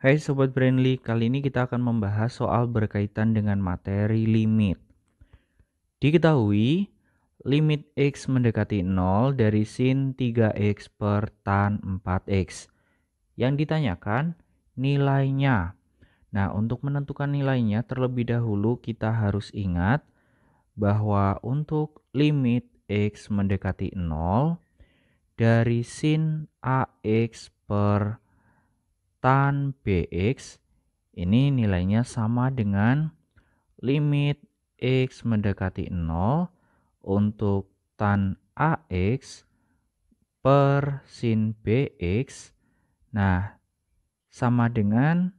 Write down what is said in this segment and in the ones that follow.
Hai Sobat Brandly, kali ini kita akan membahas soal berkaitan dengan materi limit. Diketahui, limit X mendekati 0 dari sin 3X per tan 4X. Yang ditanyakan, nilainya. Nah, untuk menentukan nilainya terlebih dahulu kita harus ingat bahwa untuk limit X mendekati 0 dari sin AX per tan bx ini nilainya sama dengan limit x mendekati 0 untuk tan ax per sin bx nah sama dengan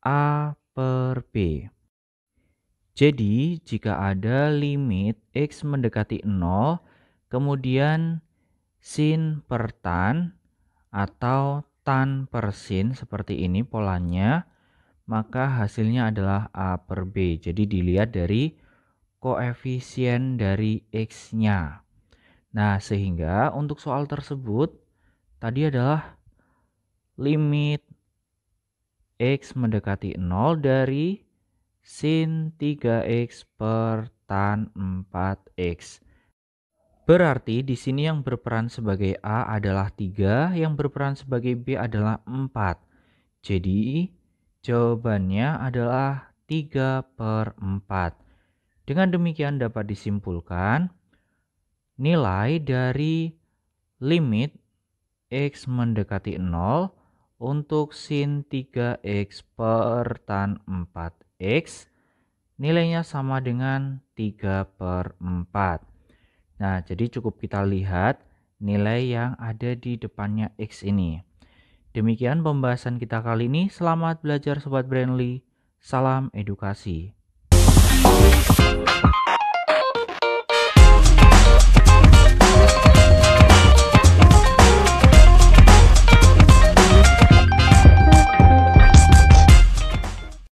a per b jadi jika ada limit x mendekati 0 kemudian sin per tan atau tan per sin seperti ini polanya, maka hasilnya adalah A per B. Jadi dilihat dari koefisien dari X-nya. Nah, sehingga untuk soal tersebut tadi adalah limit X mendekati 0 dari sin 3X per tan 4X. Berarti di sini yang berperan sebagai A adalah 3, yang berperan sebagai B adalah 4. Jadi jawabannya adalah 3 per 4. Dengan demikian dapat disimpulkan nilai dari limit X mendekati 0 untuk sin 3X per tan 4X nilainya sama dengan 3 per 4. Nah, jadi cukup kita lihat nilai yang ada di depannya X ini. Demikian pembahasan kita kali ini. Selamat belajar Sobat Brandly. Salam edukasi.